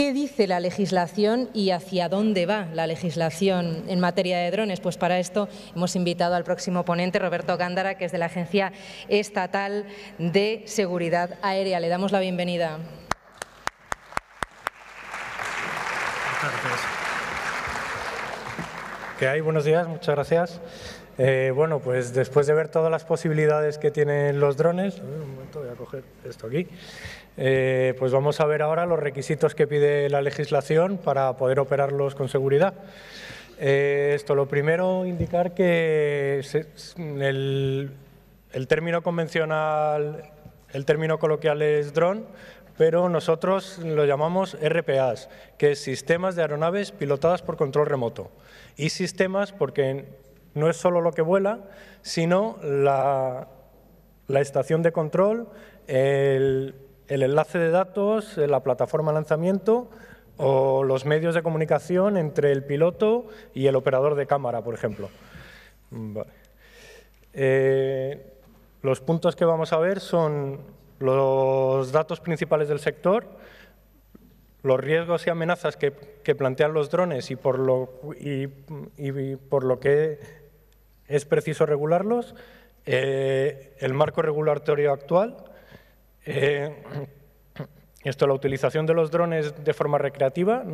¿Qué dice la legislación y hacia dónde va la legislación en materia de drones? Pues para esto hemos invitado al próximo ponente, Roberto Gándara, que es de la Agencia Estatal de Seguridad Aérea. Le damos la bienvenida. Que ¿Qué hay? Buenos días, muchas gracias. Eh, bueno, pues después de ver todas las posibilidades que tienen los drones, un momento voy a coger esto aquí. Eh, pues vamos a ver ahora los requisitos que pide la legislación para poder operarlos con seguridad. Eh, esto, lo primero, indicar que el, término convencional, el término coloquial es dron, pero nosotros lo llamamos RPAs, que es Sistemas de Aeronaves Pilotadas por Control Remoto. Y sistemas porque no es solo lo que vuela, sino la, la estación de control, el, el enlace de datos, eh, la plataforma de lanzamiento o los medios de comunicación entre el piloto y el operador de cámara, por ejemplo. Mm, eh, los puntos que vamos a ver son los datos principales del sector, los riesgos y amenazas que, plantean los drones y por, lo, y, por lo que es preciso regularlos, eh, el marco regulatorio actual, eh, esto es la utilización de los drones de forma recreativa,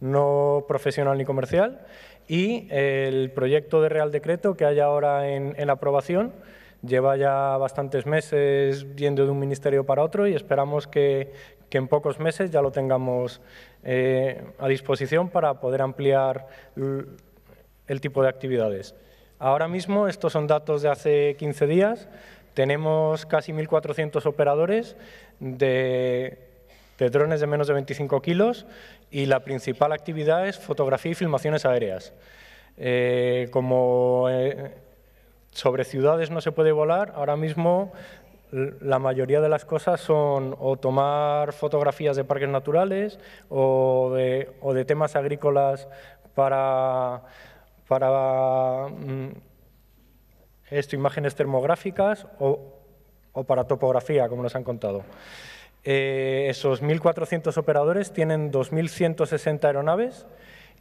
no, profesional ni comercial, y el proyecto de Real Decreto que hay ahora en, aprobación, lleva ya bastantes meses yendo de un ministerio para otro y esperamos que, en pocos meses ya lo tengamos eh, a disposición para poder ampliar el tipo de actividades. Ahora mismo, estos son datos de hace 15 días, tenemos casi 1.400 operadores de, drones de menos de 25 kilos y la principal actividad es fotografía y filmaciones aéreas. Eh, como eh, sobre ciudades no se puede volar, ahora mismo la mayoría de las cosas son o tomar fotografías de parques naturales o de, temas agrícolas para, para mm, esto, imágenes termográficas o, para topografía, como nos han contado. Eh, esos 1.400 operadores tienen 2.160 aeronaves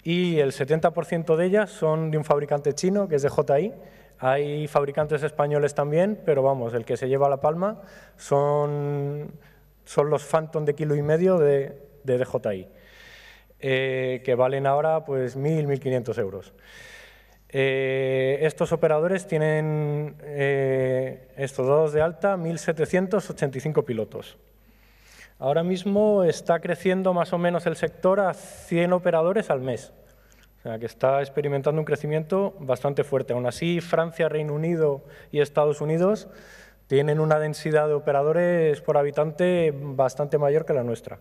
y el 70% de ellas son de un fabricante chino, que es de JI. Hay fabricantes españoles también, pero vamos, el que se lleva la palma son, son los Phantom de kilo y medio de, de DJI, eh, que valen ahora pues 1.000, 1.500 euros. Eh, estos operadores tienen, eh, estos dos de alta, 1.785 pilotos. Ahora mismo está creciendo más o menos el sector a 100 operadores al mes. O sea, que está experimentando un crecimiento bastante fuerte. Aún así, Francia, Reino Unido y Estados Unidos tienen una densidad de operadores por habitante bastante mayor que la nuestra.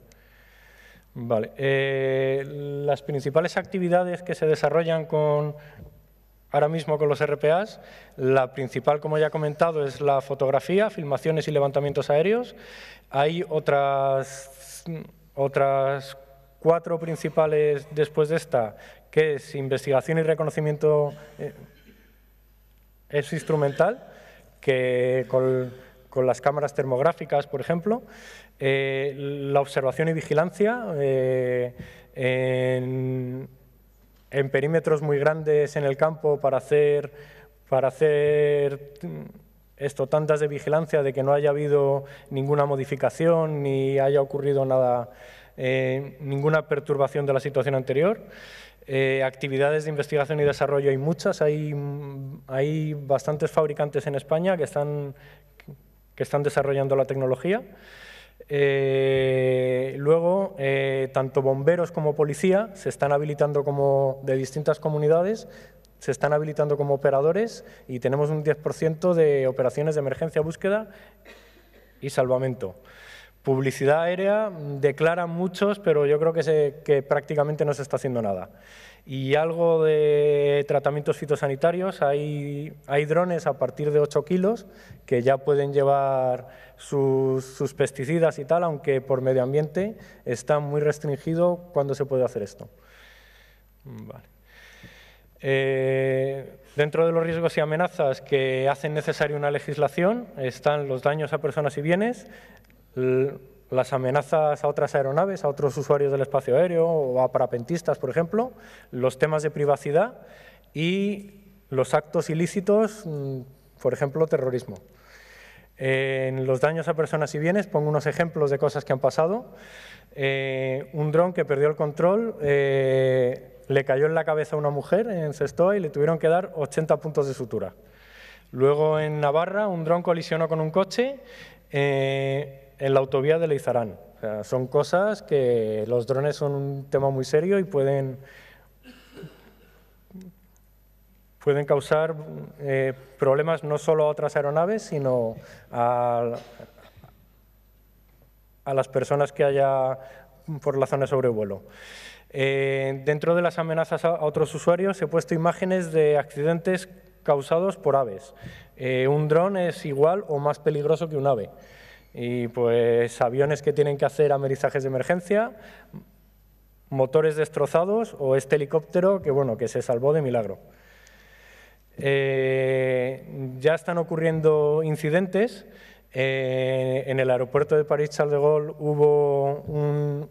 Vale. Eh, las principales actividades que se desarrollan con Ahora mismo con los RPAs, la principal, como ya he comentado, es la fotografía, filmaciones y levantamientos aéreos. Hay otras, otras cuatro principales después de esta, que es investigación y reconocimiento eh, es instrumental, que con, las cámaras termográficas, por ejemplo, eh, la observación y vigilancia eh, en perímetros muy grandes en el campo para hacer, para hacer esto, tantas de vigilancia de que no haya habido ninguna modificación ni haya ocurrido nada, eh, ninguna perturbación de la situación anterior. Eh, actividades de investigación y desarrollo hay muchas, hay, hay bastantes fabricantes en España que están, que están desarrollando la tecnología. Eh, luego, eh, tanto bomberos como policía se están habilitando como de distintas comunidades, se están habilitando como operadores y tenemos un 10% de operaciones de emergencia, búsqueda y salvamento. Publicidad aérea declaran muchos, pero yo creo que prácticamente no se está haciendo nada y algo de tratamientos fitosanitarios. Hay, hay drones a partir de 8 kilos que ya pueden llevar sus, pesticidas y tal, aunque por medio ambiente está muy restringido cuando se puede hacer esto. Mm, eh, dentro de los riesgos y amenazas que hacen necesaria una legislación están los daños a personas y bienes, las amenazas a otras aeronaves, a otros usuarios del espacio aéreo o a parapentistas, por ejemplo, los temas de privacidad y los actos ilícitos, mm, por ejemplo, terrorismo. En los daños a personas y bienes, pongo unos ejemplos de cosas que han pasado. Eh, un dron que perdió el control eh, le cayó en la cabeza a una mujer en Sestoa y le tuvieron que dar 80 puntos de sutura. Luego en Navarra un dron colisionó con un coche, eh, en la autovía de Leizarán. son cosas que los drones son un tema muy serio y pueden, pueden causar eh, problemas no solo a otras aeronaves, sino a, las personas que haya por la zona de sobrevuelo. Eh, dentro de las amenazas a otros usuarios he puesto imágenes de accidentes causados por aves. Eh, un dron es igual o más peligroso que un ave. Y pues aviones que tienen que hacer amerizajes de emergencia, motores destrozados o este helicóptero que, bueno, que se salvó de milagro. Eh, ya están ocurriendo incidentes. Eh, en el aeropuerto de París-Charles de Gaulle hubo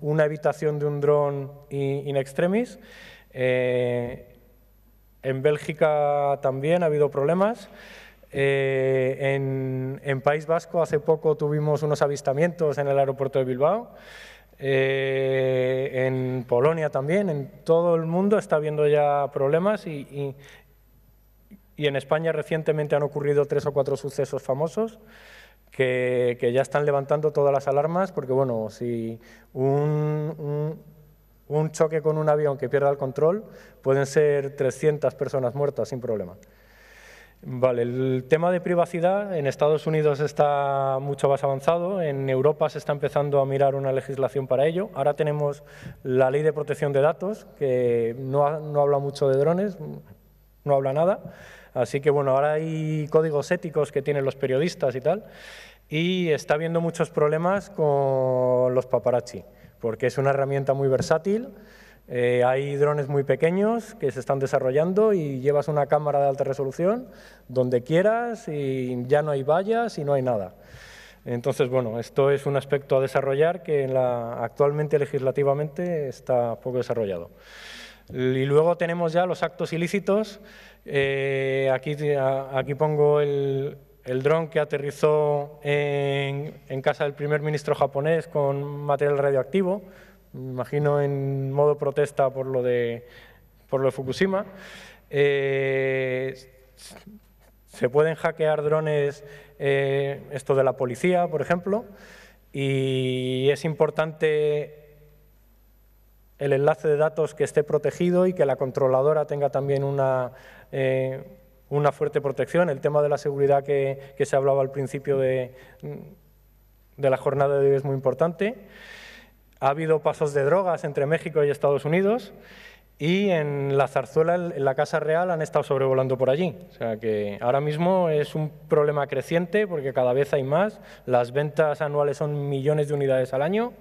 una habitación de un dron in extremis. Eh, en Bélgica también ha habido problemas. Eh, en, País Vasco hace poco tuvimos unos avistamientos en el aeropuerto de Bilbao, eh, en Polonia también, en todo el mundo está habiendo ya problemas y, en España recientemente han ocurrido tres o cuatro sucesos famosos. Que, ya están levantando todas las alarmas, porque bueno, si un, un choque con un avión que pierda el control, pueden ser 300 personas muertas sin problema el tema de privacidad en Estados Unidos está mucho más avanzado, en Europa se está empezando a mirar una legislación para ello. Ahora tenemos la ley de protección de datos, que no, no habla mucho de drones, no habla nada. Así que bueno, ahora hay códigos éticos que tienen los periodistas y tal. Y está habiendo muchos problemas con los paparazzi, porque es una herramienta muy versátil eh, hay drones muy pequeños que se están desarrollando y llevas una cámara de alta resolución donde quieras y ya no hay vallas y no hay nada. Entonces, bueno, esto es un aspecto a desarrollar que actualmente legislativamente está poco desarrollado. Y luego tenemos ya los actos ilícitos. Eh, aquí, pongo el, dron que aterrizó en, en casa del primer ministro japonés con material radioactivo me imagino en modo protesta por lo de, por lo de Fukushima. Eh, se pueden hackear drones, eh, esto de la policía, por ejemplo, y es importante el enlace de datos que esté protegido y que la controladora tenga también una, eh, una fuerte protección. El tema de la seguridad que, que se hablaba al principio de, de la jornada de hoy es muy importante ha habido pasos de drogas entre México y Estados Unidos y en la zarzuela, en la Casa Real, han estado sobrevolando por allí. O sea que ahora mismo es un problema creciente porque cada vez hay más. Las ventas anuales son millones de unidades al año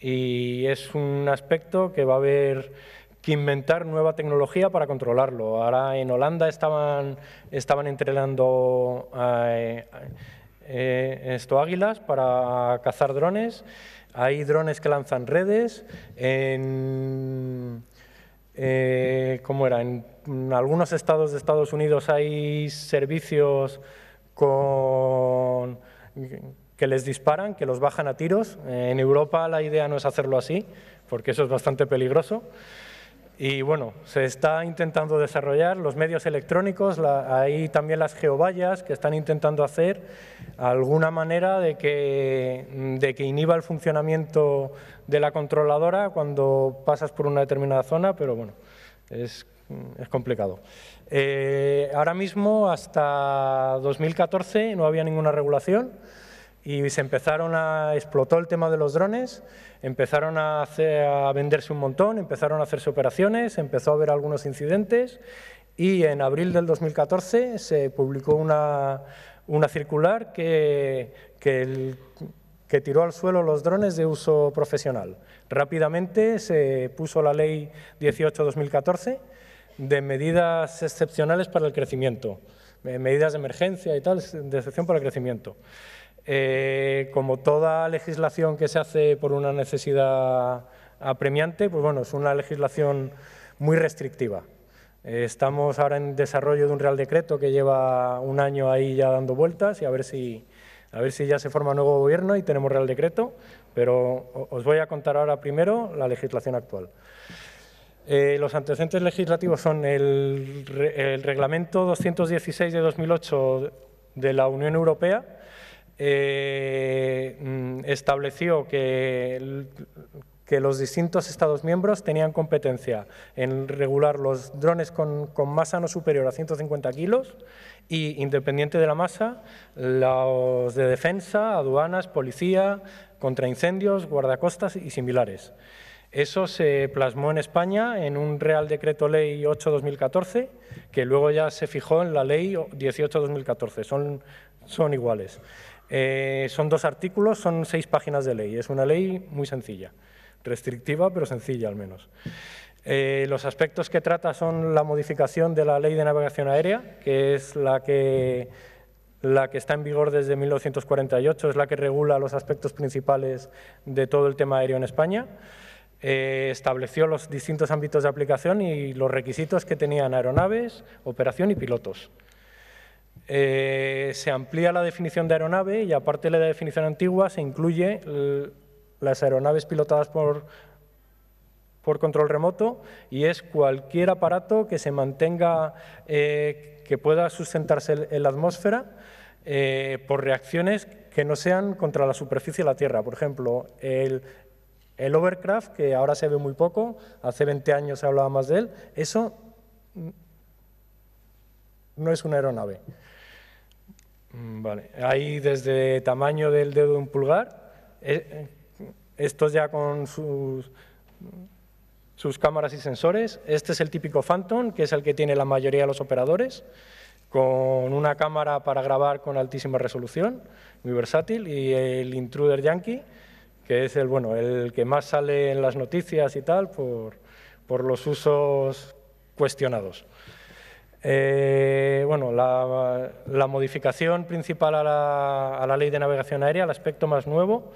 y es un aspecto que va a haber que inventar nueva tecnología para controlarlo. Ahora en Holanda estaban, estaban entrenando eh, eh, esto águilas para cazar drones hay drones que lanzan redes, en, eh, ¿cómo era? En, algunos estados de Estados Unidos hay servicios que les disparan, que los bajan a tiros. En Europa la idea no es hacerlo así, porque eso es bastante peligroso. Y bueno, se está intentando desarrollar los medios electrónicos, la, hay también las geovallas que están intentando hacer alguna manera de que, inhiba el funcionamiento de la controladora cuando pasas por una determinada zona, pero bueno, es, complicado. Eh, ahora mismo, hasta 2014, no había ninguna regulación y se empezaron a explotó el tema de los drones, empezaron a, a venderse un montón, empezaron a hacerse operaciones, empezó a haber algunos incidentes y en abril del 2014 se publicó una, una circular que, que, que, tiró al suelo los drones de uso profesional. Rápidamente se puso la ley 18-2014 de medidas excepcionales para el crecimiento, eh, medidas de emergencia y tal, de excepción para el crecimiento. Eh, como toda legislación que se hace por una necesidad apremiante, pues bueno, es una legislación muy restrictiva. Eh, estamos ahora en desarrollo de un Real Decreto que lleva un año ahí ya dando vueltas y a ver si, a ver si ya se forma un nuevo gobierno y tenemos Real Decreto, pero os voy a contar ahora primero la legislación actual. Eh, los antecedentes legislativos son el Reglamento 216 de 2008 de la Unión Europea, eh, mm, estableció que, los distintos Estados miembros tenían competencia en regular los drones con, masa no superior a 150 kilos y, independiente de la masa, los de defensa, aduanas, policía, contra incendios, guardacostas y similares. Eso se plasmó en España en un Real Decreto Ley 8-2014, que luego ya se fijó en la Ley 18-2014. son iguales. Eh, son dos artículos, son seis páginas de ley. Es una ley muy sencilla, restrictiva, pero sencilla al menos. Eh, los aspectos que trata son la modificación de la Ley de Navegación Aérea, que es la que, la que está en vigor desde 1948, es la que regula los aspectos principales de todo el tema aéreo en España. Eh, estableció los distintos ámbitos de aplicación y los requisitos que tenían aeronaves, operación y pilotos. Eh, se amplía la definición de aeronave y aparte de la definición antigua se incluye las aeronaves pilotadas por, control remoto y es cualquier aparato que se mantenga, eh, que pueda sustentarse en la atmósfera eh, por reacciones que no sean contra la superficie de la Tierra. Por ejemplo, el, el overcraft, que ahora se ve muy poco, hace 20 años se hablaba más de él, eso no es una aeronave. Mm, vale, desde tamaño del dedo de un pulgar, eh, eh, estos ya con sus, cámaras y sensores. Este es el típico Phantom, que es el que tiene la mayoría de los operadores, con una cámara para grabar con altísima resolución, muy versátil, y el Intruder Yankee, que es el, bueno, el que más sale en las noticias y tal por, por los usos cuestionados. Eh, bueno, la, modificación principal a la, Ley de Navegación Aérea, el aspecto más nuevo,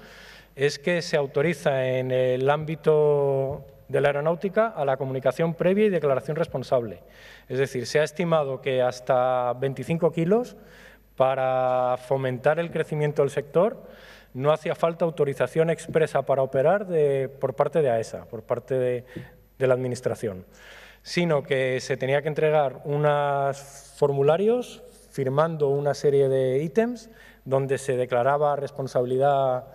es que se autoriza en el ámbito de la aeronáutica a la comunicación previa y declaración responsable. Es decir, se ha estimado que hasta 25 kilos para fomentar el crecimiento del sector no hacía falta autorización expresa para operar por parte de AESA, e por parte de la Administración sino que se tenía que entregar unos formularios firmando una serie de ítems donde se declaraba responsabilidad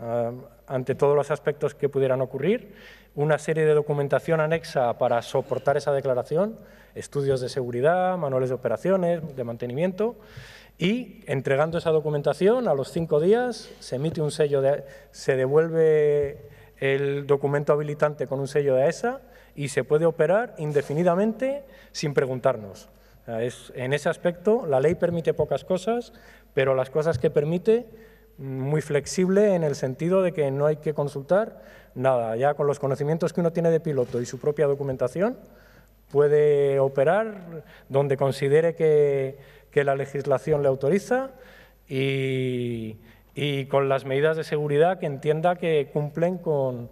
eh, ante todos los aspectos que pudieran ocurrir, una serie de documentación anexa para soportar esa declaración, estudios de seguridad, manuales de operaciones, de mantenimiento, y entregando esa documentación a los cinco días se emite un sello, se devuelve el documento habilitante con un sello de AESA e y se puede operar indefinidamente sin preguntarnos. en ese aspecto, la ley permite pocas cosas, pero las cosas que permite, muy flexible en el sentido de que no hay que consultar nada. Ya con los conocimientos que uno tiene de piloto y su propia documentación, puede operar donde considere que, la legislación le autoriza y, con las medidas de seguridad que entienda que cumplen con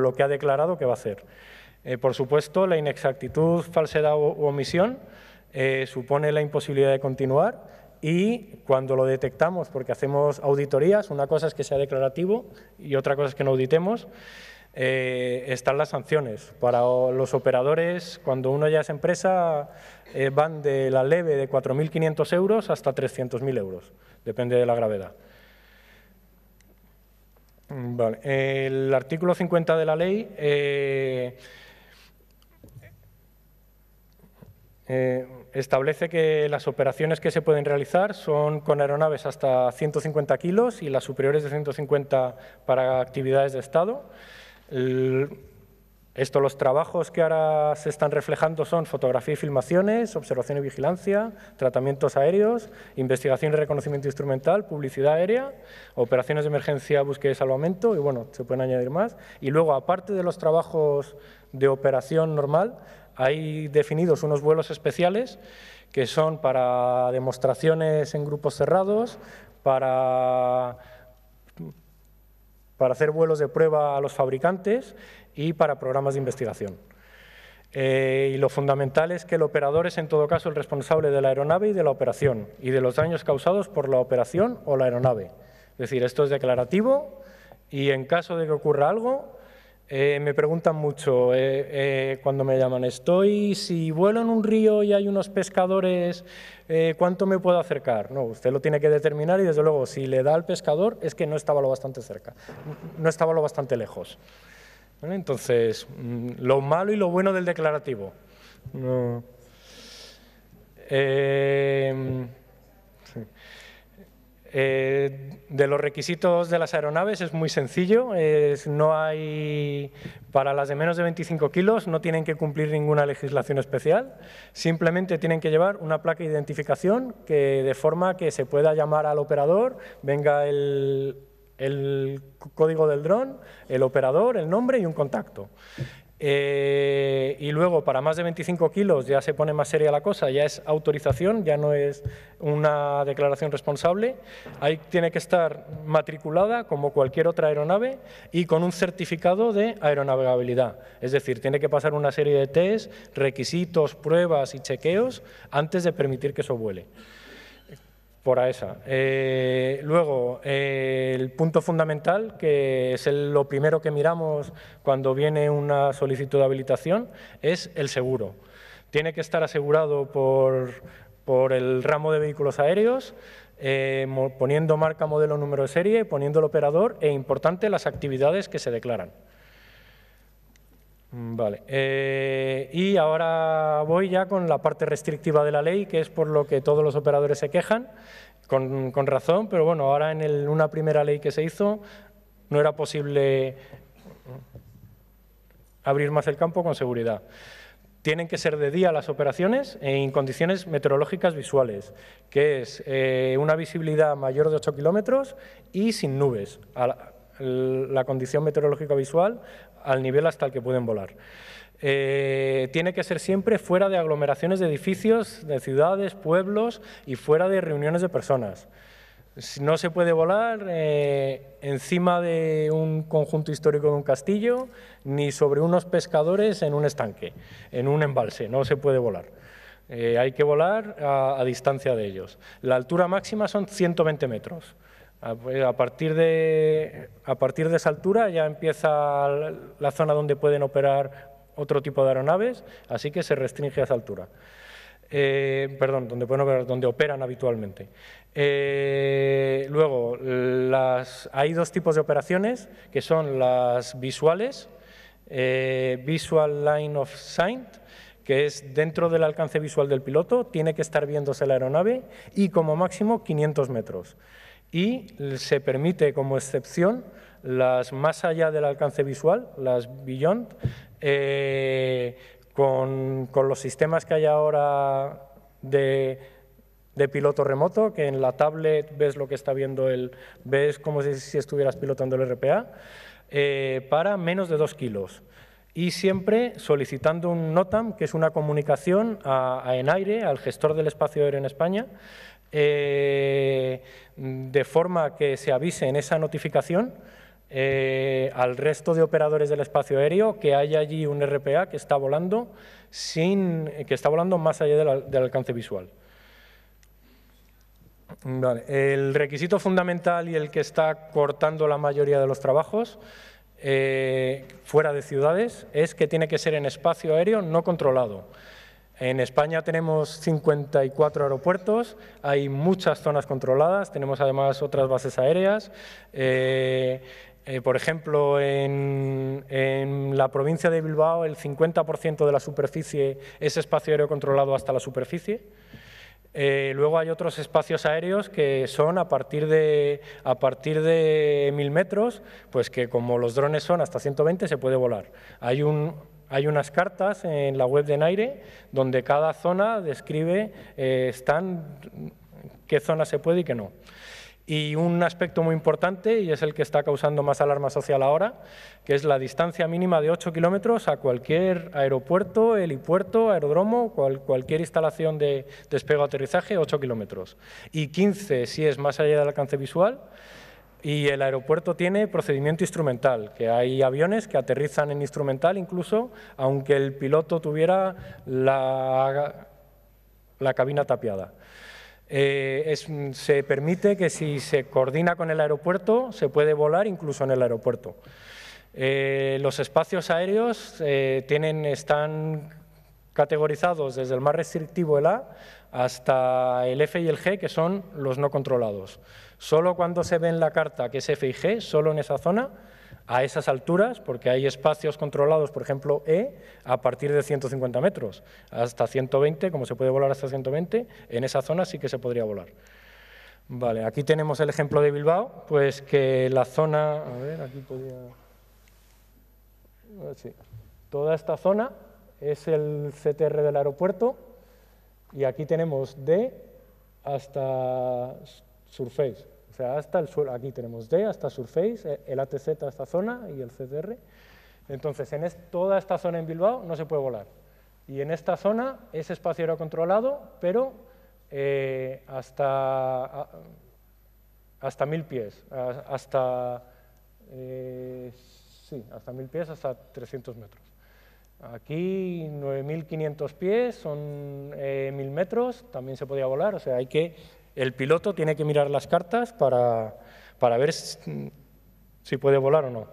lo que ha declarado que va a hacer. Eh, por supuesto, la inexactitud, falsedad o, omisión eh, supone la imposibilidad de continuar y cuando lo detectamos, porque hacemos auditorías, una cosa es que sea declarativo y otra cosa es que no auditemos, eh, están las sanciones. Para los operadores, cuando uno ya es empresa, van de la leve de 4.500 euros hasta 300.000 euros, depende de la gravedad. Mm, el artículo 50 de la ley Eh, establece que las operaciones que se pueden realizar son con aeronaves hasta 150 kilos y las superiores de 150 para actividades de Estado. esto, los trabajos que ahora se están reflejando son fotografía y filmaciones, observación y vigilancia, tratamientos aéreos, investigación y reconocimiento instrumental, publicidad aérea, operaciones de emergencia, búsqueda y salvamento, y bueno, se pueden añadir más. Y luego, aparte de los trabajos de operación normal, hay definidos unos vuelos especiales que son para demostraciones en grupos cerrados, para, para hacer vuelos de prueba a los fabricantes y para programas de investigación. Eh, y lo fundamental es que el operador es en todo caso el responsable de la aeronave y de la operación y de los daños causados por la operación o la aeronave. Es decir, esto es declarativo y en caso de que ocurra algo, eh, me preguntan mucho eh, eh, cuando me llaman, estoy, si vuelo en un río y hay unos pescadores, ¿cuánto me puedo acercar? No, usted lo tiene que determinar y desde luego si le da al pescador es que no estaba lo bastante cerca, no estaba lo bastante lejos. Entonces, mm, lo malo y lo bueno del declarativo. Eh, de los requisitos de las aeronaves es muy sencillo, no hay, para las de menos de 25 kilos no tienen que cumplir ninguna legislación especial, simplemente tienen que llevar una placa de identificación que, de forma que se pueda llamar al operador, venga el, el código del dron, el operador, el nombre y un contacto. Eh, y luego, para más de 25 kilos ya se pone más seria la cosa, ya es autorización, ya no es una declaración responsable. Ahí tiene que estar matriculada como cualquier otra aeronave y con un certificado de aeronavegabilidad. Es decir, tiene que pasar una serie de test, requisitos, pruebas y chequeos antes de permitir que eso vuele por AESA. Eh, luego, eh, el punto fundamental, que es lo primero que miramos cuando viene una solicitud de habilitación, es el seguro. Tiene que estar asegurado por, el ramo de vehículos aéreos, eh, poniendo marca, modelo, número de serie, poniendo el operador e, importante, las actividades que se declaran. Mm, vale. Eh, y ahora voy ya con la parte restrictiva de la ley, que es por lo que todos los operadores se quejan, con, razón, pero bueno, ahora en una primera ley que se hizo no era posible abrir más el campo con seguridad. Tienen que ser de día las operaciones e en condiciones meteorológicas visuales, que es eh, una visibilidad mayor de 8 kilómetros y sin nubes. la condición meteorológica visual al nivel hasta el que pueden volar. Eh, tiene que ser siempre fuera de aglomeraciones de edificios, de ciudades, pueblos y fuera de reuniones de personas. No se puede volar eh, encima de un conjunto histórico de un castillo ni sobre unos pescadores en un estanque, en un embalse, no se puede volar. Eh, hay que volar a distancia de ellos. La altura máxima son 120 metros. Pues, a partir, de, esa altura ya empieza la zona donde pueden operar otro tipo de aeronaves, así que se restringe a esa altura. Eh, perdón, donde, operan habitualmente. Eh, luego, hay dos tipos de operaciones, que son las visuales, eh, Visual Line of Sight, que es dentro del alcance visual del piloto, tiene que estar viéndose la aeronave y como máximo 500 metros y se permite como excepción las más allá del alcance visual, las beyond, eh, con, los sistemas que hay ahora de, piloto remoto, que en la tablet ves lo que está viendo el, ves como si, estuvieras pilotando el RPA, eh, para menos de dos kilos y siempre solicitando un NOTAM, que es una comunicación en aire al gestor del espacio aéreo en España, eh, de forma que se avise en esa notificación eh, al resto de operadores del espacio aéreo que hay allí un RPA que está volando, sin, que está volando más allá del alcance visual. El requisito fundamental y el que está cortando la mayoría de los trabajos eh, fuera de ciudades es que tiene que ser en espacio aéreo no controlado. En España tenemos 54 aeropuertos, hay muchas zonas controladas, tenemos además otras bases aéreas. Eh, eh, por ejemplo, en, la provincia de Bilbao el 50% de la superficie es espacio aéreo controlado hasta la superficie. Eh, luego hay otros espacios aéreos que son a partir de a partir de mil metros, pues que como los drones son hasta 120 se puede volar. Hay un hay unas cartas en la web de Naire donde cada zona describe eh, están, qué zona se puede y qué no. Y un aspecto muy importante, y es el que está causando más alarma social ahora, que es la distancia mínima de 8 kilómetros a cualquier aeropuerto, helipuerto, aeródromo, cualquier instalación de despego-aterrizaje, 8 kilómetros. Y 15 si es más allá del alcance visual y el aeropuerto tiene procedimiento instrumental, que hay aviones que aterrizan en instrumental incluso, aunque el piloto tuviera la, la cabina tapiada. Eh, se permite que si se coordina con el aeropuerto, se puede volar incluso en el aeropuerto. Eh, los espacios aéreos eh, tienen, están categorizados desde el más restrictivo, el A, hasta el F y el G, que son los no controlados. Solo cuando se ve en la carta que es F y G, solo en esa zona, a esas alturas, porque hay espacios controlados, por ejemplo, E, a partir de 150 metros, hasta 120, como se puede volar hasta 120, en esa zona sí que se podría volar. Vale, aquí tenemos el ejemplo de Bilbao, pues que la zona, a ver, aquí podía... Ah, sí. Toda esta zona es el CTR del aeropuerto y aquí tenemos D hasta Surface. O sea, hasta el suelo, aquí tenemos D, hasta surface, eh, el ATZ a esta zona y el CDR. Entonces, en toda esta zona en Bilbao no se puede volar. Y en esta zona es espacio era controlado, pero eh, hasta, hasta mil pies, hasta, eh, sí, hasta mil pies, hasta 300 metros. Aquí 9.500 pies, son mil 1.000 metros, también se podía volar, o sea, hay que el piloto tiene que mirar las cartas para, ver si puede volar o no.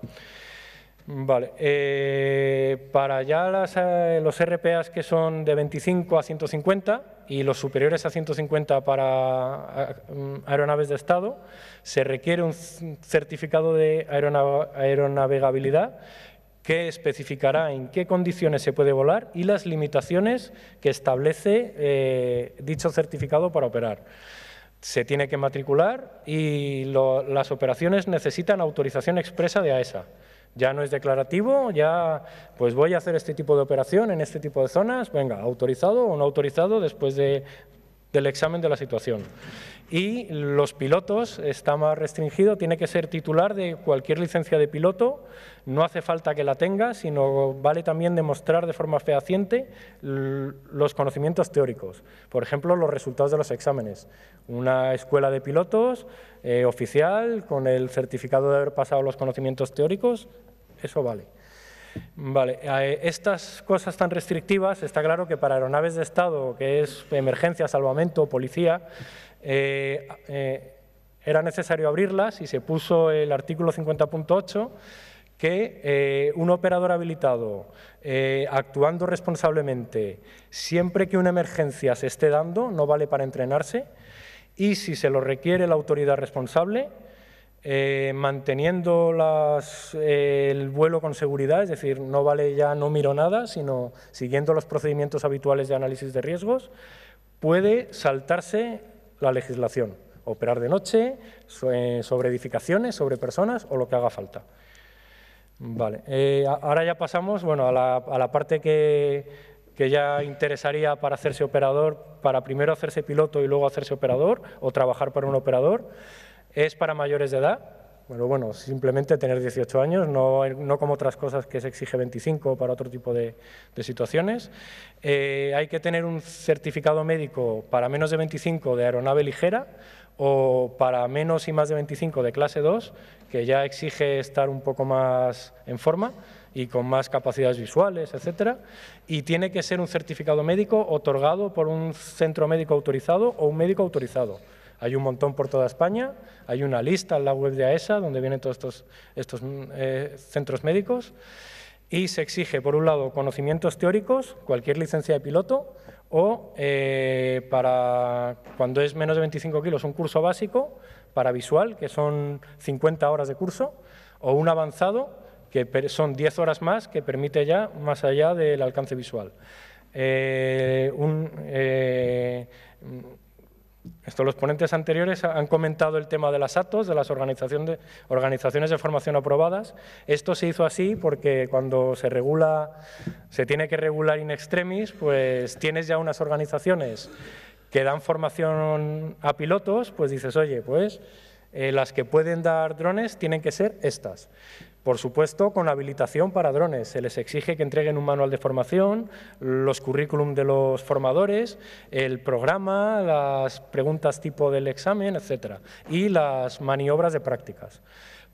Vale, eh, para ya eh, los RPAs que son de 25 a 150 y los superiores a 150 para mm, aeronaves de Estado, se requiere un certificado de aeronavegabilidad que especificará en qué condiciones se puede volar y las limitaciones que establece eh, dicho certificado para operar se tiene que matricular y las operaciones necesitan autorización expresa de AESA. E ya no es declarativo, ya pues voy a hacer este tipo de operación en este tipo de zonas, venga, autorizado o no autorizado después del examen de la situación y los pilotos está más restringido, tiene que ser titular de cualquier licencia de piloto, no hace falta que la tenga, sino vale también demostrar de forma fehaciente los conocimientos teóricos, por ejemplo, los resultados de los exámenes. Una escuela de pilotos eh, oficial con el certificado de haber pasado los conocimientos teóricos, eso vale. Vale, eh, estas cosas tan restrictivas, está claro que para aeronaves de Estado, que es emergencia, salvamento, policía, eh, eh, era necesario abrirlas y se puso el artículo 50.8 que eh, un operador habilitado, actuando responsablemente, siempre que una emergencia se esté dando, no vale para entrenarse, y si se lo requiere la autoridad responsable, manteniendo el vuelo con seguridad, es decir, no vale ya no miro nada, sino siguiendo los procedimientos habituales de análisis de riesgos, puede saltarse la legislación. Operar de noche, eh, sobre edificaciones, sobre personas o lo que haga falta. Vale, eh, ahora ya pasamos bueno, a, la, a la parte que, que ya interesaría para hacerse operador, para primero hacerse piloto y luego hacerse operador o trabajar para un operador, es para mayores de edad. Bueno, bueno, simplemente tener 18 años, no, como otras cosas que se exige 25 para otro tipo de, situaciones. Eh, hay que tener un certificado médico para menos de 25 de aeronave ligera o para menos y más de 25 de clase 2, que ya exige estar un poco más en forma y con más capacidades visuales, etcétera, y tiene que ser un certificado médico otorgado por un centro médico autorizado o un médico autorizado. Hay un montón por toda España, hay una lista en la web de AESA e donde vienen todos estos, mm, eh, centros médicos y se exige, por un lado, conocimientos teóricos, cualquier licencia de piloto, o eh, para cuando es menos de 25 kilos un curso básico para visual, que son 50 horas de curso, o un avanzado, que son 10 horas más, que permite ya más allá del alcance visual. Eh, un, los ponentes anteriores han comentado el tema de las ATOS, de las organizaciones de, formación aprobadas. Esto se hizo así porque cuando se regula, se tiene que regular in extremis, pues tienes ya unas organizaciones que dan formación a pilotos, pues dices, oye, pues eh, las que pueden dar drones tienen que ser estas. Por supuesto, con habilitación para drones. Se les exige que entreguen un manual de formación, los currículum de los formadores, el programa, las preguntas tipo del examen, etcétera, y las maniobras de prácticas.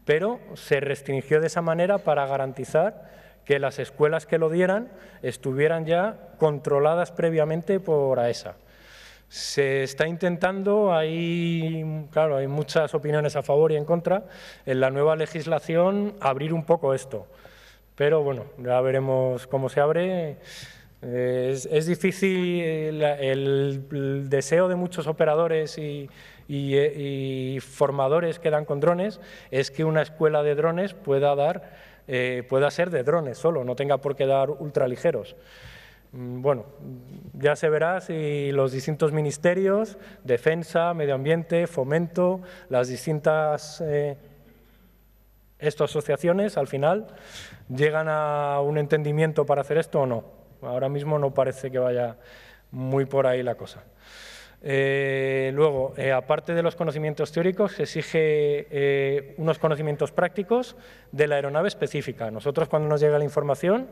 Pero se restringió de esa manera para garantizar que las escuelas que lo dieran estuvieran ya controladas previamente por AESA. E se está intentando, hay, claro, hay muchas opiniones a favor y en contra, en la nueva legislación abrir un poco esto. Pero bueno, ya veremos cómo se abre. Eh, es, difícil eh, el, deseo de muchos operadores eh, y, formadores que dan con drones es que una escuela de drones pueda dar, pueda ser de drones solo, no tenga por qué dar ultraligeros. Mm, bueno, ya se verá si los distintos ministerios, defensa, medio ambiente, fomento, las distintas eh, estas asociaciones al final llegan a un entendimiento para hacer esto o no. Ahora mismo no parece que vaya muy por ahí la cosa. Eh, luego, eh, aparte de los conocimientos teóricos, se exige unos conocimientos prácticos de la aeronave específica. Nosotros cuando nos llega la información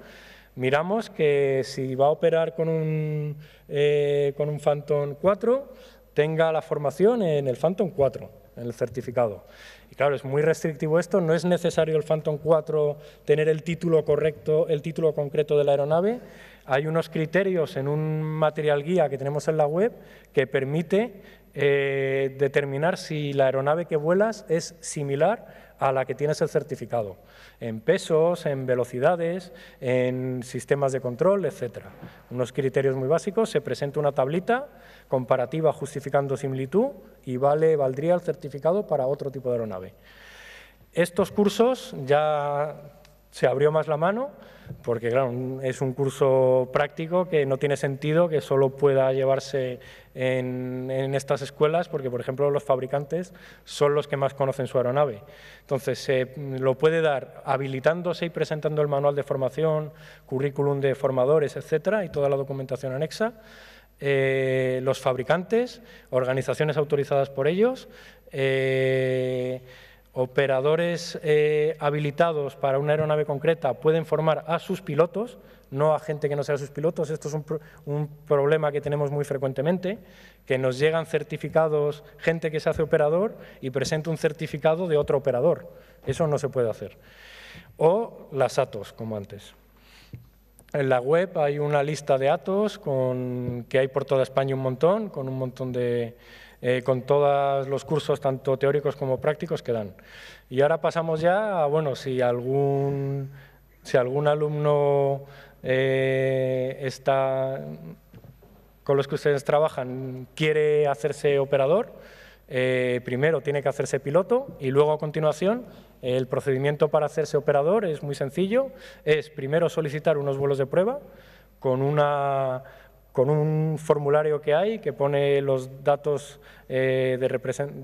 miramos que si va a operar con un, eh, con un Phantom 4, tenga la formación en el Phantom 4, en el certificado. Y claro, es muy restrictivo esto, no es necesario el Phantom 4 tener el título correcto, el título concreto de la aeronave. Hay unos criterios en un material guía que tenemos en la web que permite eh, determinar si la aeronave que vuelas es similar a la que tienes el certificado, en pesos, en velocidades, en sistemas de control, etcétera. Unos criterios muy básicos, se presenta una tablita comparativa justificando similitud y vale, valdría el certificado para otro tipo de aeronave. Estos cursos ya se abrió más la mano, porque claro, es un curso práctico que no tiene sentido que solo pueda llevarse en, estas escuelas, porque por ejemplo los fabricantes son los que más conocen su aeronave. Entonces, se eh, lo puede dar habilitándose y presentando el manual de formación, currículum de formadores, etcétera, y toda la documentación anexa. Eh, los fabricantes, organizaciones autorizadas por ellos, eh, Operadores eh, habilitados para una aeronave concreta pueden formar a sus pilotos, no a gente que no sea sus pilotos. Esto es un, un, problema que tenemos muy frecuentemente, que nos llegan certificados, gente que se hace operador y presenta un certificado de otro operador. Eso no se puede hacer. O las ATOS, como antes. En la web hay una lista de ATOS con, que hay por toda España un montón, con un montón de eh, con todos los cursos, tanto teóricos como prácticos, que dan. Y ahora pasamos ya a, bueno, si algún, si algún alumno eh, está con los que ustedes trabajan quiere hacerse operador, eh, primero tiene que hacerse piloto y luego a continuación el procedimiento para hacerse operador es muy sencillo, es primero solicitar unos vuelos de prueba con una con un formulario que hay que pone los datos eh, de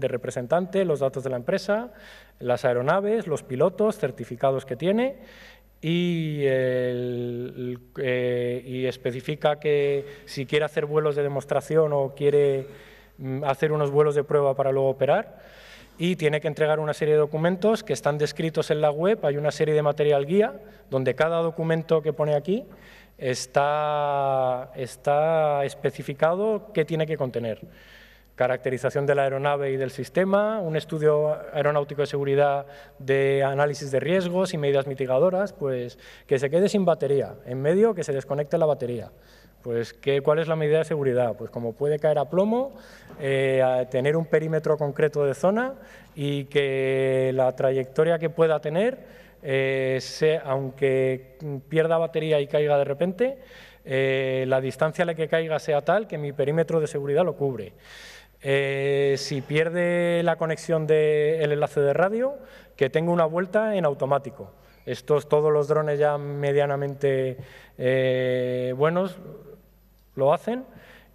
representante, los datos de la empresa, las aeronaves, los pilotos, certificados que tiene y, eh, especifica que si quiere hacer vuelos de demostración o quiere mm, hacer unos vuelos de prueba para luego operar y tiene que entregar una serie de documentos que están descritos en la web, hay una serie de material guía donde cada documento que pone aquí está, está especificado qué tiene que contener. Caracterización de la aeronave y del sistema, un estudio aeronáutico de seguridad de análisis de riesgos y medidas mitigadoras, pues que se quede sin batería, en medio que se desconecte la batería. Pues, ¿qué, ¿cuál es la medida de seguridad? Pues como puede caer a plomo, eh, tener un perímetro concreto de zona y que la trayectoria que pueda tener eh, aunque pierda batería y caiga de repente, eh, la distancia a la que caiga sea tal que mi perímetro de seguridad lo cubre. Eh, si pierde la conexión del enlace de radio, que tenga una vuelta en automático. Estos, todos los drones ya medianamente buenos lo hacen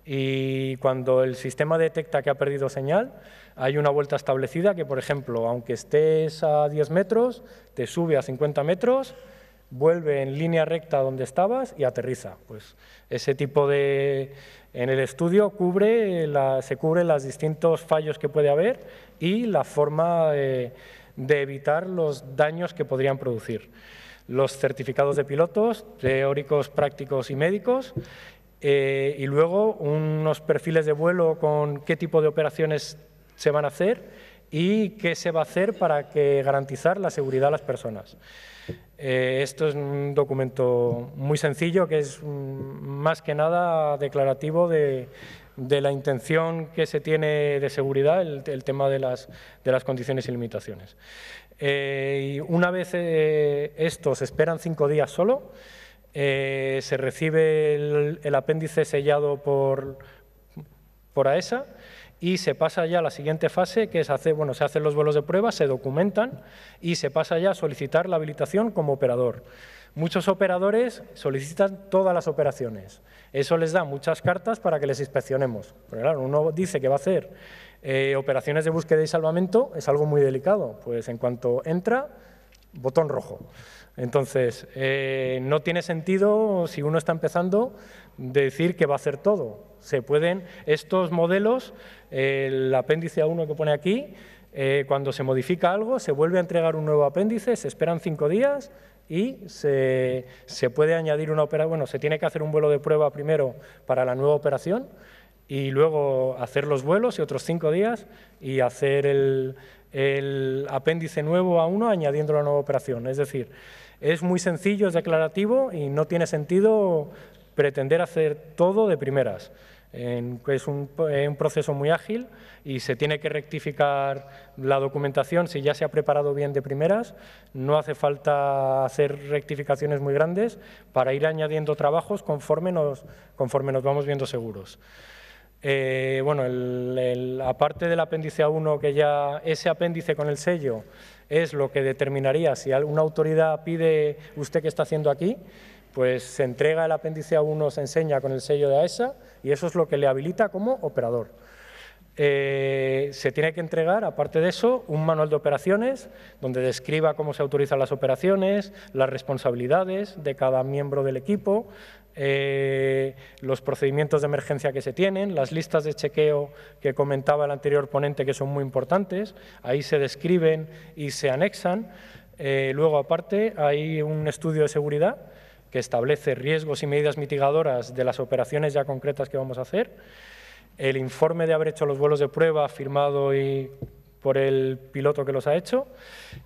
y cuando el sistema detecta que ha perdido señal, hay una vuelta establecida que, por ejemplo, aunque estés a 10 metros, te sube a 50 metros, vuelve en línea recta donde estabas y aterriza. Pues ese tipo de... En el estudio cubre la, se cubren los distintos fallos que puede haber y la forma eh, de, evitar los daños que podrían producir. Los certificados de pilotos, teóricos, prácticos y médicos, eh, y luego unos perfiles de vuelo con qué tipo de operaciones se van a hacer y qué se va a hacer para garantizar la seguridad a las personas. Eh, esto es un documento muy sencillo que es mm, más que nada declarativo de, la intención que se tiene de seguridad, el, tema de las, condiciones y limitaciones. Eh, una vez eh, esto, se esperan cinco días solo, se recibe el, apéndice sellado por, por AESA e y se pasa ya a la siguiente fase, que es hacer, bueno, se hacen los vuelos de prueba, se documentan y se pasa ya a solicitar la habilitación como operador. Muchos operadores solicitan todas las operaciones. Eso les da muchas cartas para que les inspeccionemos. Pero claro, uno dice que va a hacer eh, operaciones de búsqueda y salvamento, es algo muy delicado. Pues en cuanto entra, botón rojo. Entonces, eh, no tiene sentido, si uno está empezando, decir que va a hacer todo se pueden, estos modelos, el apéndice A1 que pone aquí, eh, cuando se modifica algo, se vuelve a entregar un nuevo apéndice, se esperan cinco días y se, puede añadir una operación, bueno, se tiene que hacer un vuelo de prueba primero para la nueva operación y luego hacer los vuelos y otros cinco días y hacer el, el apéndice nuevo a 1 añadiendo la nueva operación. Es decir, es muy sencillo, es declarativo y no tiene sentido pretender hacer todo de primeras es un, es un, proceso muy ágil y se tiene que rectificar la documentación si ya se ha preparado bien de primeras. No hace falta hacer rectificaciones muy grandes para ir añadiendo trabajos conforme nos, conforme nos vamos viendo seguros. Eh, bueno, aparte del apéndice A1, que ya ese apéndice con el sello es lo que determinaría si alguna autoridad pide usted qué está haciendo aquí, pues se entrega el apéndice A1, se enseña con el sello de AESA e y eso es lo que le habilita como operador. Eh, se tiene que entregar, aparte de eso, un manual de operaciones donde describa cómo se autorizan las operaciones, las responsabilidades de cada miembro del equipo, eh, los procedimientos de emergencia que se tienen, las listas de chequeo que comentaba el anterior ponente que son muy importantes, ahí se describen y se anexan. Eh, luego, aparte, hay un estudio de seguridad que establece riesgos y medidas mitigadoras de las operaciones ya concretas que vamos a hacer, el informe de haber hecho los vuelos de prueba firmado por el piloto que los ha hecho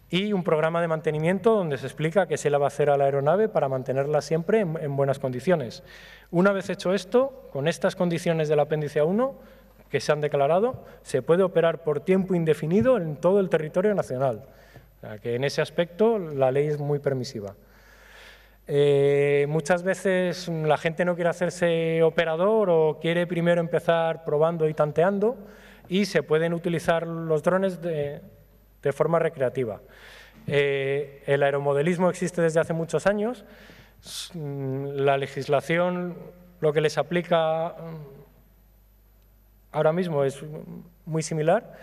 y un programa de mantenimiento donde se explica qué se le va a hacer a la aeronave para mantenerla siempre en, buenas condiciones. Una vez hecho esto, con estas condiciones del apéndice A1 que se han declarado, se puede operar por tiempo indefinido en todo el territorio nacional. que en ese aspecto la ley es muy permisiva. Eh, muchas veces la gente no quiere hacerse operador o quiere primero empezar probando y tanteando y se pueden utilizar los drones de, forma recreativa. Eh, el aeromodelismo existe desde hace muchos años. Mm, la legislación lo que les aplica mm, ahora mismo es muy similar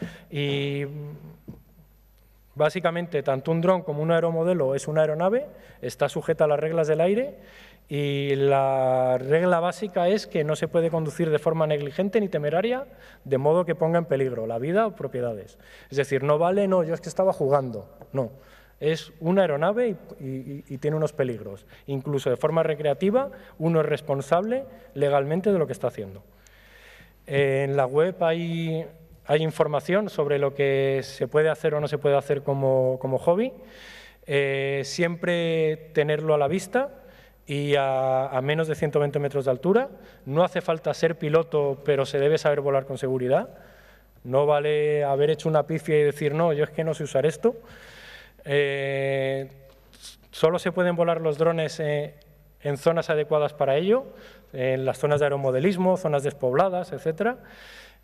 Básicamente, tanto un dron como un aeromodelo es una aeronave, está sujeta a las reglas del aire y la regla básica es que no se puede conducir de forma negligente ni temeraria, de modo que ponga en peligro la vida o propiedades. Es decir, no vale, no, yo es que estaba jugando, no. Es una aeronave y, tiene unos peligros. Incluso de forma recreativa, uno es responsable legalmente de lo que está haciendo. En la web hay hay información sobre lo que se puede hacer o no se puede hacer como, hobby. Eh, siempre tenerlo a la vista y a, menos de 120 metros de altura. No hace falta ser piloto, pero se debe saber volar con seguridad. No vale haber hecho una pifia y decir, no, yo es que no sé usar esto. Eh, solo se pueden volar los drones eh, en zonas adecuadas para ello, en las zonas de aeromodelismo, zonas despobladas, etcétera.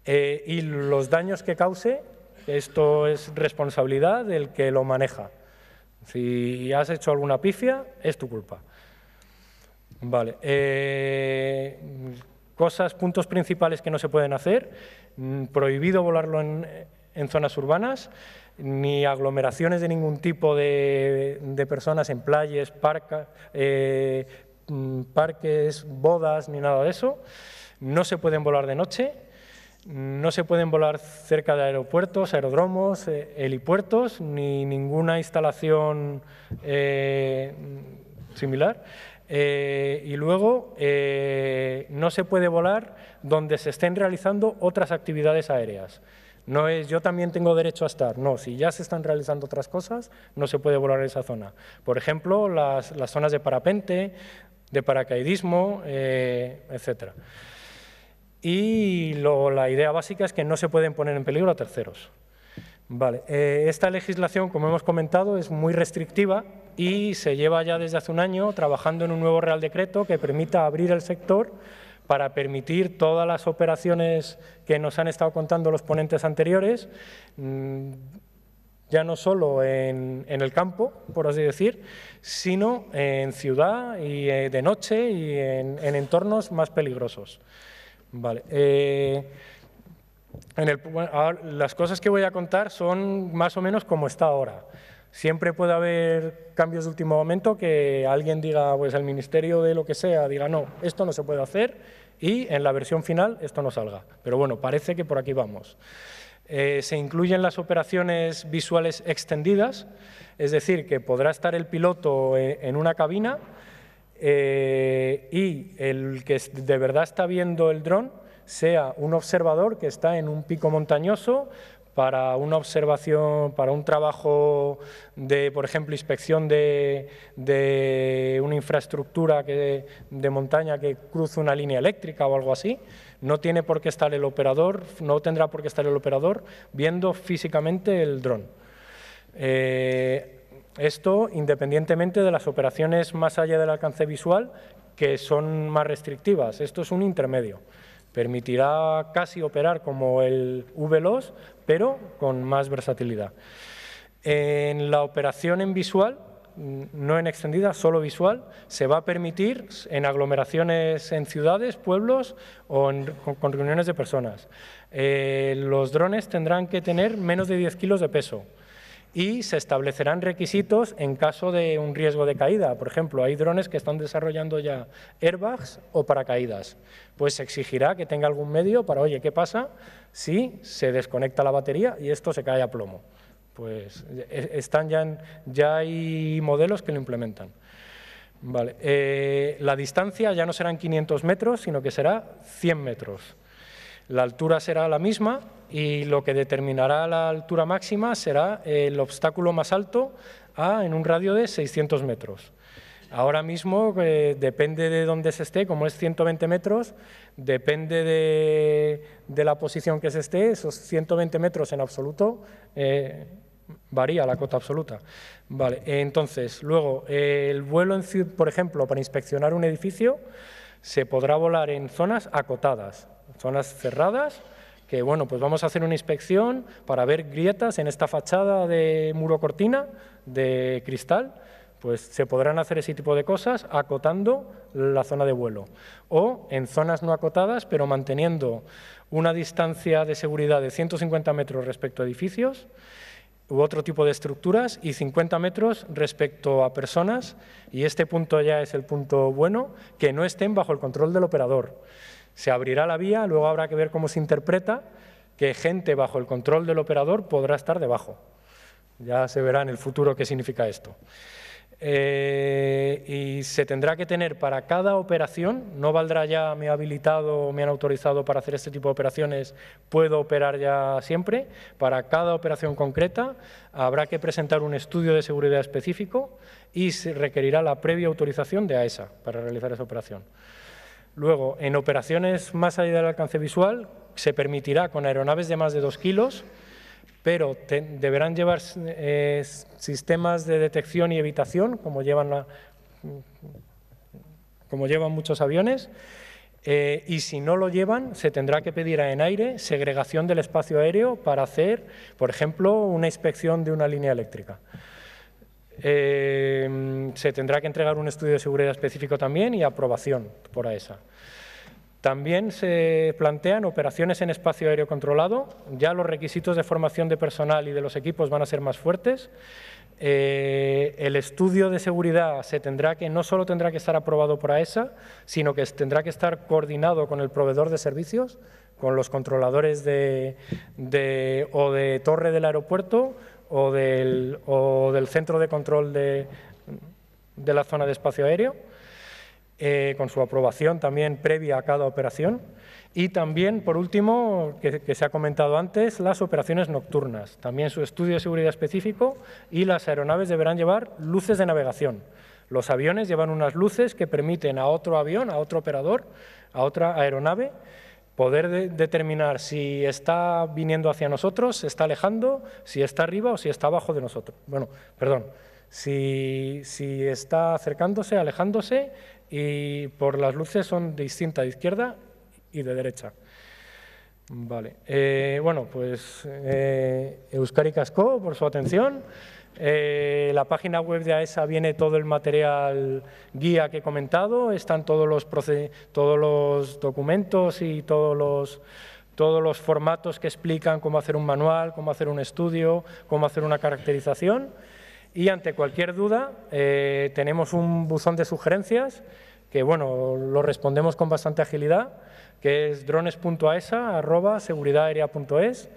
Eh, y los daños que cause, esto es responsabilidad del que lo maneja. Si has hecho alguna pifia, es tu culpa. Vale. Eh, cosas, puntos principales que no se pueden hacer. Mm, prohibido volarlo en, zonas urbanas, ni aglomeraciones de ningún tipo de, personas en playas, eh, mm, parques, bodas, ni nada de eso. No se pueden volar de noche no se pueden volar cerca de aeropuertos, aeródromos, eh, helipuertos, ni ninguna instalación eh, similar. Eh, y luego, no se puede volar donde se estén realizando otras actividades aéreas. No es yo también tengo derecho a estar. No, si ya se están realizando otras cosas, no se puede volar en esa zona. Por ejemplo, las, zonas de parapente, de paracaidismo, etcétera. Y la idea básica es que no se pueden poner en peligro a terceros. Eh, esta legislación, como hemos comentado, es muy restrictiva y se lleva ya desde hace un año trabajando en un nuevo Real Decreto que permita abrir el sector para permitir todas las operaciones que nos han estado contando los ponentes anteriores, mm, ya no solo en, el campo, por así decir, sino en ciudad y eh, de noche y en entornos más peligrosos. Vale. Eh, las cosas que voy a contar son más o menos como está ahora. Siempre puede haber cambios de último momento que alguien diga, pues el ministerio de lo que sea, diga, no, esto no se puede hacer y en la versión final esto no salga. Pero bueno, parece que por aquí vamos. Eh, se incluyen las operaciones visuales extendidas, es decir, que podrá estar el piloto eh, en una cabina eh, y el que de verdad está viendo el dron sea un observador que está en un pico montañoso para una observación, para un trabajo de, por ejemplo, inspección de, una infraestructura de montaña que cruza una línea eléctrica o algo así, no tiene por qué estar el operador, no tendrá por qué estar el operador viendo físicamente el dron. Eh, esto independientemente de las operaciones más allá del alcance visual, que son más restrictivas. Esto es un intermedio. Permitirá casi operar como el VLOS, pero con más versatilidad. En la operación en visual, mm, no en extendida, solo visual, se va a permitir en aglomeraciones en ciudades, pueblos o con, reuniones de personas. Eh, los drones tendrán que tener menos de 10 kilos de peso y se establecerán requisitos en caso de un riesgo de caída. Por ejemplo, hay drones que están desarrollando ya airbags o paracaídas. Pues se exigirá que tenga algún medio para, oye, ¿qué pasa si se desconecta la batería y esto se cae a plomo? Pues e-, están ya, ya hay modelos que lo implementan. Vale. Eh, la distancia ya no serán 500 metros, sino que será 100 metros. La altura será la misma y lo que determinará la altura máxima será el obstáculo más alto a, en un radio de 600 metros. Ahora mismo, eh, depende de dónde se esté, como es 120 metros, depende de, la posición que se esté, esos 120 metros en absoluto eh, varía la cota absoluta. Vale, entonces, luego, el vuelo, en, por ejemplo, para inspeccionar un edificio, se podrá volar en zonas acotadas, zonas cerradas, que bueno, pues vamos a hacer una inspección para ver grietas en esta fachada de muro cortina de cristal, pues se podrán hacer ese tipo de cosas acotando la zona de vuelo o en zonas no acotadas, pero manteniendo una distancia de seguridad de 150 metros respecto a edificios u otro tipo de estructuras y 50 metros respecto a personas, y este punto ya es el punto bueno, que no estén bajo el control del operador. Se abrirá la vía, luego habrá que ver cómo se interpreta que gente bajo el control del operador podrá estar debajo. Ya se verá en el futuro qué significa esto. Eh, y se tendrá que tener para cada operación, no valdrá ya me he habilitado, me han autorizado para hacer este tipo de operaciones, puedo operar ya siempre, para cada operación concreta habrá que presentar un estudio de seguridad específico y se requerirá la previa autorización de AESA e para realizar esa operación. Luego, en operaciones más allá del alcance visual, se permitirá con aeronaves de más de dos kilos, pero deberán llevar eh, sistemas de detección y evitación, como llevan, como llevan muchos aviones, eh, y si no lo llevan, se tendrá que pedir a aire segregación del espacio aéreo para hacer, por ejemplo, una inspección de una línea eléctrica. Em, se tendrá que entregar un estudio de seguridad específico también y aprobación por AESA. También se plantean operaciones en espacio aéreo controlado. Ya los requisitos de formación de personal y de los equipos van a ser más fuertes. Eh, el estudio de seguridad se tendrá que, no solo tendrá que estar aprobado por AESA, sino que tendrá que estar coordinado con el proveedor de servicios, con los controladores o de torre del aeropuerto, o del, centro de control de, la zona de espacio aéreo, eh, con su aprobación también previa a cada operación. Y también, por último, que, se ha comentado antes, las operaciones nocturnas. También su estudio de seguridad específico y las aeronaves deberán llevar luces de navegación. Los aviones llevan unas luces que permiten a otro avión, a otro operador, a otra aeronave, Poder determinar si está viniendo hacia nosotros, se está alejando, si está arriba o si está abajo de nosotros. Bueno, perdón, si, está acercándose, alejándose y por las luces son distintas de izquierda y de derecha. Vale, eh, bueno, pues eh, Euskari Casco por su atención. Eh, la página web de AESA e viene todo el material guía que he comentado, están todos los, documentos y todos los, formatos que explican cómo hacer un manual, cómo hacer un estudio, cómo hacer una caracterización. Y ante cualquier duda, eh, tenemos un buzón de sugerencias que, bueno, lo respondemos con bastante agilidad, que es drones.aesa.seguridadaerea.es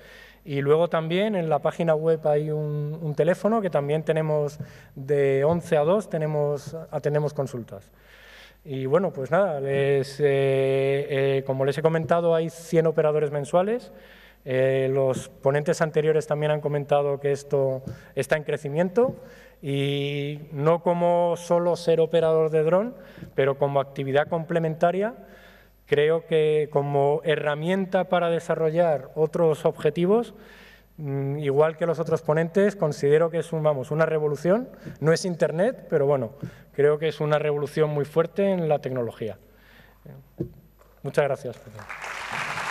y luego también en la página web hay un, teléfono que también tenemos de 11 a 2, tenemos, atendemos consultas. Y bueno, pues nada, eh, eh, como les he comentado, hay 100 operadores mensuales. Eh, los ponentes anteriores también han comentado que esto está en crecimiento y no como solo ser operador de dron, pero como actividad complementaria Creo que como herramienta para desarrollar otros objetivos, mm, igual que los otros ponentes, considero que es una revolución. No es Internet, pero bueno, creo que es una revolución muy fuerte en la tecnología. Muchas gracias.